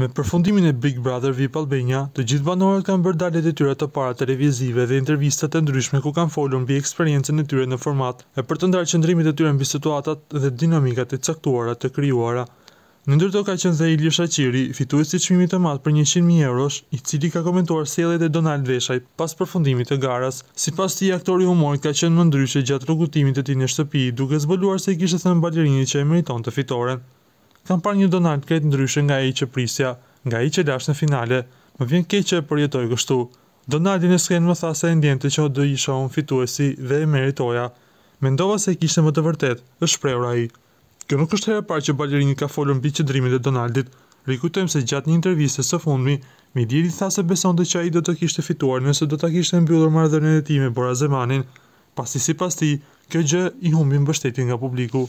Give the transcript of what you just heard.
Me përfundimin e Big Brother VIP Albania, të gjithë banorët kanë bërë dalet e tyre të para televizive dhe intervistat e ndryshme ku kanë folur mbi eksperiencën e tyre në format e për të ndarë qëndrimit e tyre mbi situatat dhe dinamikat e caktuara të kryuara. Në ndërto ka qenë dhe Ilir Shachiri, fitu e si qmimit të matë për 100.000 eurosh, i cili ka komentuar selet e Donald Veshaj pas përfundimit të garas. Si pas ti aktori humor ka qenë më ndryshe gjatë rogutimit e ti në shtëpi, duke zbëluar se i kishtë thënë balerini që e meriton të fitoren kam parë një Donald kretë ndryshe nga ai që prisja, nga ai që lash në finale. Më vjen keqë e përjetoj kështu. Donaldin e skenë më tha se e ndjente që do isha unë fituesi dhe e meritoja. Mendova se kishte më të vërtet, është shprehur ai. Kjo nuk është hera parë që balerini ka folur mbi qëndrimin e Donaldit. Rikujtojmë se gjatë një interviste së fundmi, Midiri tha se besonte që ai do të kishte fituar nëse do ta kishte mbyllur marrëdhënien e tij me Borazemanin, pasi sipas tij, kjo gjë i humbi mbështetjen nga publiku.